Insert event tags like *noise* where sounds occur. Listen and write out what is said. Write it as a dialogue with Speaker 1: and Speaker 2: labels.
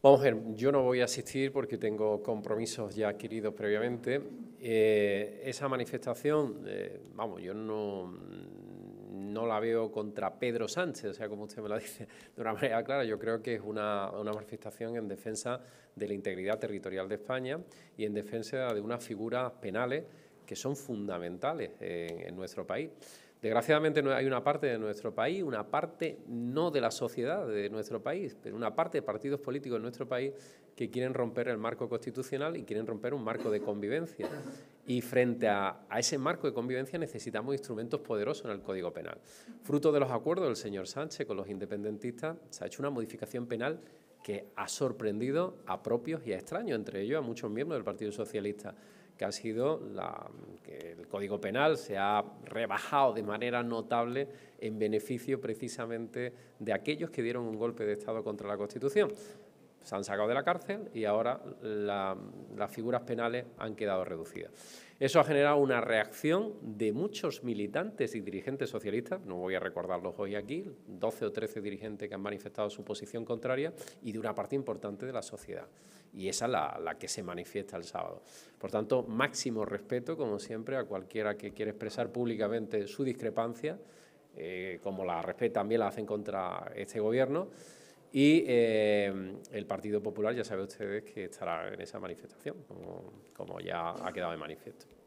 Speaker 1: Vamos yo no voy a asistir porque tengo compromisos ya adquiridos previamente. Eh, esa manifestación, eh, vamos, yo no, la veo contra Pedro Sánchez, o sea, como usted me la *laughs* dice de una manera clara, yo creo que es una, manifestación en defensa de la integridad territorial de España y en defensa de unas figuras penales que son fundamentales en nuestro país. Desgraciadamente hay una parte de nuestro país, una parte no de la sociedad de nuestro país, pero una parte de partidos políticos de nuestro país que quieren romper el marco constitucional y quieren romper un marco de convivencia. Y frente a, ese marco de convivencia necesitamos instrumentos poderosos en el Código Penal. Fruto de los acuerdos del señor Sánchez con los independentistas, se ha hecho una modificación penal que ha sorprendido a propios y a extraños, entre ellos a muchos miembros del Partido Socialista, que ha sido que el Código Penal se ha rebajado de manera notable en beneficio precisamente de aquellos que dieron un golpe de Estado contra la Constitución se han sacado de la cárcel y ahora las figuras penales han quedado reducidas. Eso ha generado una reacción de muchos militantes y dirigentes socialistas, no voy a recordarlos hoy aquí, 12 o 13 dirigentes que han manifestado su posición contraria y de una parte importante de la sociedad. Y esa es la, que se manifiesta el sábado. Por tanto, máximo respeto, como siempre, a cualquiera que quiera expresar públicamente su discrepancia, eh, como la respetan también la hacen contra este gobierno. Y eh, el Partido Popular ya sabe ustedes que estará en esa manifestación, como, como ya ha quedado de manifiesto.